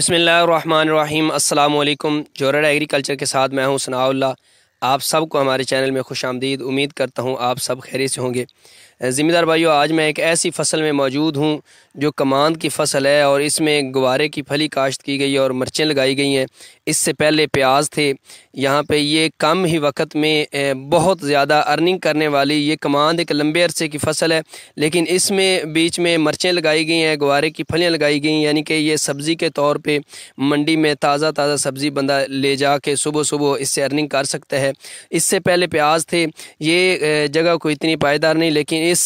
बसमीम अल्लाम जोरल एग्रीकल्चर के साथ मैं हूं सनाउल्ला आप सबको हमारे चैनल में खुश आमदीद उम्मीद करता हूं आप सब खैर से होंगे ज़िम्मेदार भाइयों आज मैं एक ऐसी फसल में मौजूद हूँ जो कमांद की फसल है और इसमें गुवारे की फली काश्त की गई और मिर्चें लगाई गई हैं इससे पहले प्याज थे यहाँ पे ये कम ही वक्त में बहुत ज़्यादा अर्निंग करने वाली ये कमांद एक लंबे अरसे की फसल है लेकिन इसमें बीच में मिर्चें लगाई गई हैं गुवारे की फलियाँ लगाई गई यानी कि ये सब्ज़ी के तौर पर मंडी में ताज़ा ताज़ा सब्ज़ी बंदा ले जा के सुबह सुबह इससे अर्निंग कर सकता है इससे पहले प्याज थे ये जगह को इतनी पायदार नहीं लेकिन इस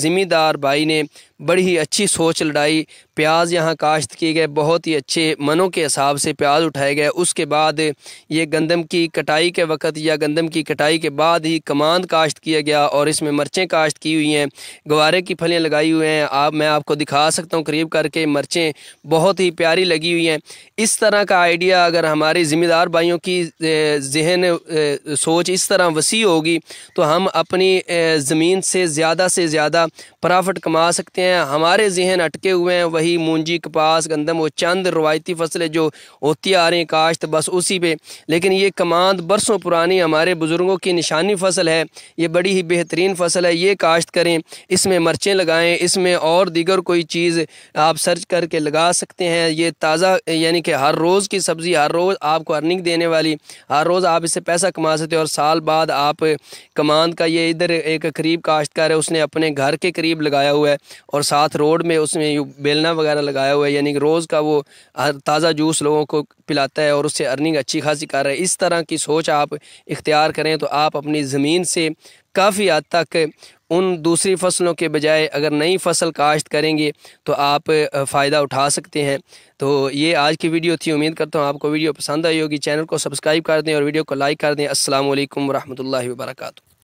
ज़िम्मेदार भाई ने बड़ी ही अच्छी सोच लड़ाई प्याज यहाँ काश्त किए गए बहुत ही अच्छे मनों के हिसाब से प्याज उठाए गए उसके बाद ये गंदम की कटाई के वक्त या गंदम की कटाई के बाद ही कमांद काश्त किया गया और इसमें मरचें काश्त की हुई हैं गवारे की फलियाँ लगाई हुई हैं आप मैं आपको दिखा सकता हूँ करीब करके मरचें बहुत ही प्यारी लगी हुई हैं इस तरह का आइडिया अगर हमारे ज़िम्मेदार भाइयों की जहन सोच इस तरह वसी होगी तो हम अपनी ज़मीन से ज़्यादा से ज़्यादा प्रॉफिट कमा सकते हैं हैं हमारे जहन अटके हुए हैं वही मूंजी कपास गंदम वो चंद रवायती फसलें जो होती आ रही काश्त बस उसी पे लेकिन ये कमांद बरसों पुरानी हमारे बुज़ुर्गों की निशानी फसल है ये बड़ी ही बेहतरीन फसल है ये काश्त करें इसमें मर्चें लगाएँ इसमें और दीगर कोई चीज़ आप सर्च करके लगा सकते हैं ये ताज़ा यानी कि हर रोज़ की सब्ज़ी हर रोज़ आपको अर्निंग देने वाली हर रोज़ आप इससे पैसा कमा सकते हैं और साल बाद आप कमांद का ये इधर एक करीब काश्तकार है उसने अपने घर के करीब लगाया हुआ है और સાથ રોડ મે ઉસમે বেলના વગેરા લગાયા હુએયા યાની ક રોજ કા વો તાજા જ્યુસ લોગો કો પિલાતા હે ઓર ઉસે અર્નિંગ અચ્છી ખાસી કર રહે ઇસ તરહ કી સોચ આપ ઇખтияાર કરે તો આપ અપની જમીન સે કાફી હતક ઉન દૂસરી ફસલો કે બજાએ અગર નઈ ફસલ કાશત કરેંગે તો આપ ફાયદા ઉઠા સકતે હે તો યે આજ કી વિડિયો થી ઉમીદ કરતા હુ આપકો વિડિયો પસંદ આઈ હોગી ચેનલ કો સબસ્ક્રાઇબ કર દે ઓર વિડિયો કો લાઈક કર દે અસલામુ અલયકુમ વરahmatullahi वબarakatuh